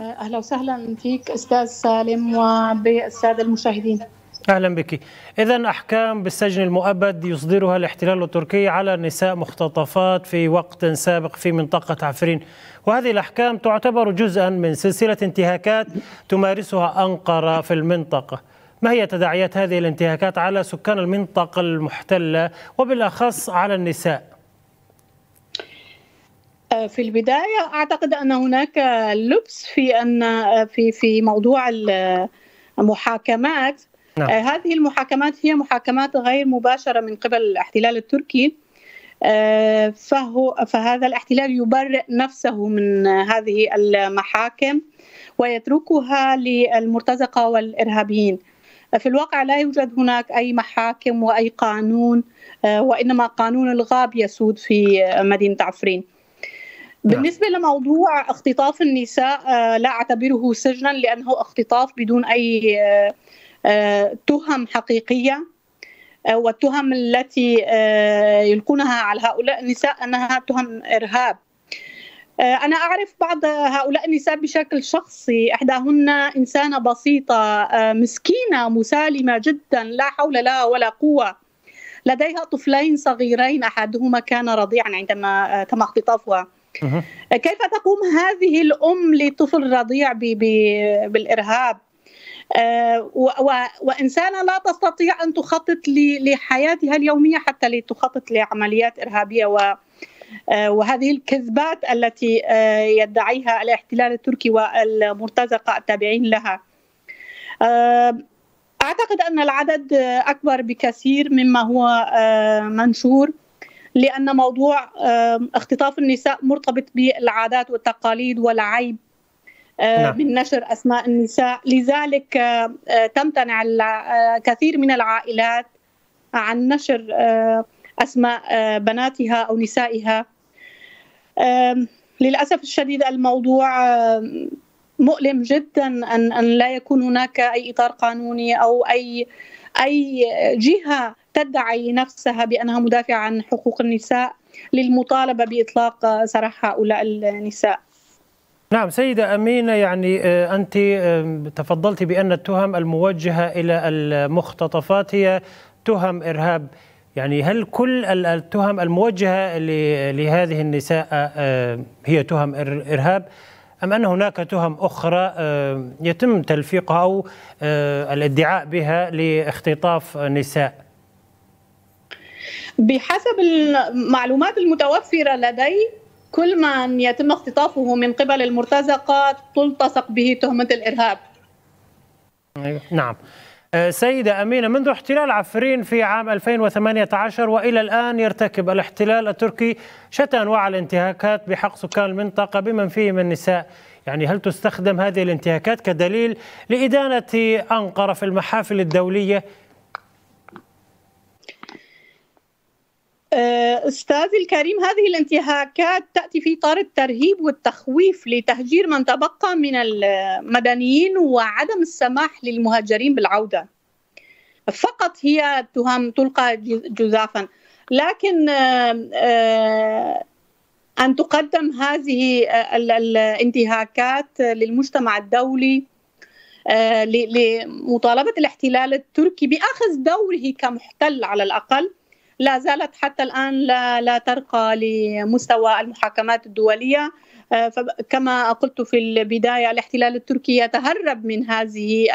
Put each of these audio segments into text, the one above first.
اهلا وسهلا فيك استاذ سالم وبالساده المشاهدين اهلا بك اذا احكام بالسجن المؤبد يصدرها الاحتلال التركي على نساء مختطفات في وقت سابق في منطقه عفرين وهذه الاحكام تعتبر جزءا من سلسله انتهاكات تمارسها انقره في المنطقه ما هي تداعيات هذه الانتهاكات على سكان المنطقه المحتله وبالاخص على النساء آه، في البداية أعتقد أن هناك لبس في أن آه، في في موضوع المحاكمات آه، نعم. هذه المحاكمات هي محاكمات غير مباشرة من قبل الاحتلال التركي فهو فهذا الاحتلال يبرئ نفسه من هذه المحاكم ويتركها للمرتزقة والإرهابيين في الواقع لا يوجد هناك أي محاكم وأي قانون وإنما قانون الغاب يسود في مدينة عفرين نعم. بالنسبة لموضوع اختطاف النساء آه، لا أعتبره سجنا لأنه اختطاف بدون أي آه، آه، تهم حقيقية والتهم التي يلقونها على هؤلاء النساء أنها تهم إرهاب أنا أعرف بعض هؤلاء النساء بشكل شخصي إحداهن إنسانة بسيطة مسكينة مسالمة جدا لا حول لها ولا قوة لديها طفلين صغيرين أحدهما كان رضيعا عندما تم اختطافها كيف تقوم هذه الام لطفل رضيع بالارهاب آه، وإنسانة لا تستطيع أن تخطط لحياتها اليومية حتى لتخطط لعمليات إرهابية و آه، وهذه الكذبات التي آه، يدعيها الاحتلال التركي والمرتزقة التابعين لها أعتقد أن العدد أكبر بكثير مما هو منشور لأن موضوع اختطاف النساء مرتبط بالعادات والتقاليد والعيب نعم. من نشر أسماء النساء لذلك تمتنع كثير من العائلات عن نشر أسماء بناتها أو نسائها للأسف الشديد الموضوع مؤلم جدا أن أن لا يكون هناك أي إطار قانوني أو أي أي جهة تدعي نفسها بانها مدافعه عن حقوق النساء للمطالبه باطلاق سراح هؤلاء النساء نعم سيدة أمينة يعني آه، أنت آه، تفضلت بأن التهم الموجهة إلى المختطفات هي تهم إرهاب يعني هل كل التهم الموجهة لهذه النساء آه، هي تهم إرهاب أم أن هناك تهم أخرى يتم تلفيقها أو الادعاء بها لاختطاف نساء بحسب المعلومات المتوفرة لدي كل من يتم اختطافه من قبل المرتزقه تلتصق به تهمة الإرهاب نعم أه، سيدة أمينة منذ احتلال عفرين في عام 2018 وإلى الآن يرتكب الاحتلال التركي شتى أنواع الانتهاكات بحق سكان المنطقة بمن فيهم النساء يعني هل تستخدم هذه الانتهاكات كدليل لإدانة أنقرة في المحافل الدولية آه، استاذي الكريم هذه الانتهاكات تاتي في اطار الترهيب والتخويف لتهجير من تبقى من المدنيين وعدم السماح للمهاجرين بالعوده فقط هي تهم تلقى جزافا لكن آه، آه، ان تقدم هذه الانتهاكات للمجتمع الدولي لمطالبه الاحتلال التركي باخذ دوره كمحتل على الاقل لا زالت حتى الآن لا, لا ترقى لمستوى المحاكمات الدولية آه، كما قلت في البداية الاحتلال التركي يتهرب من هذه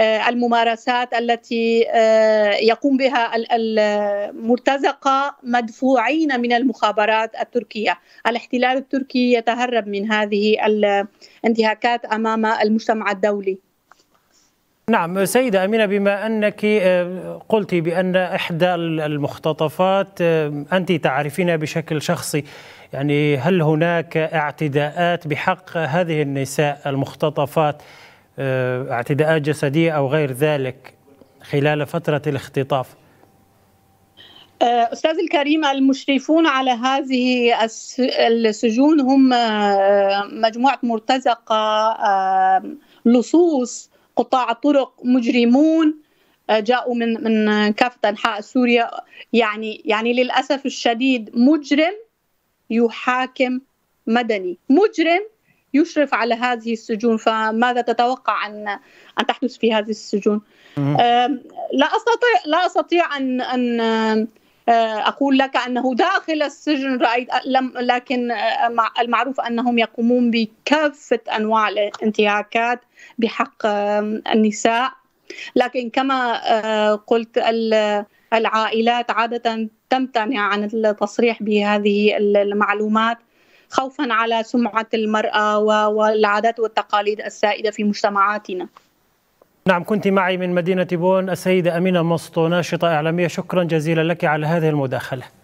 آه، الممارسات التي آه، يقوم بها المرتزقة مدفوعين من المخابرات التركية الاحتلال التركي يتهرب من هذه الانتهاكات أمام المجتمع الدولي نعم سيدة أمينة بما أنك آه، قلت بأن إحدى المختطفات آه، أنت تعرفين بشكل شخصي يعني هل هناك اعتداءات بحق هذه النساء المختطفات آه، اعتداءات جسدية أو غير ذلك خلال فترة الاختطاف؟ أستاذ الكريم المشرفون على هذه السجون هم مجموعة مرتزقة لصوص قطاع طرق مجرمون آه، جاءوا من من كافه انحاء سوريا يعني يعني للاسف الشديد مجرم يحاكم مدني مجرم يشرف على هذه السجون فماذا تتوقع ان ان تحدث في هذه السجون لا استطيع لا استطيع ان ان آه، أقول لك أنه داخل السجن رأيت لم لكن آه، المعروف أنهم يقومون بكافة أنواع الانتهاكات بحق النساء لكن كما آه، قلت العائلات عادة تمتنع عن التصريح بهذه المعلومات خوفا على سمعة المرأة والعادات والتقاليد السائدة في مجتمعاتنا نعم كنت معي من مدينة بون السيدة أمينة مسطو ناشطة إعلامية شكرا جزيلا لك على هذه المداخلة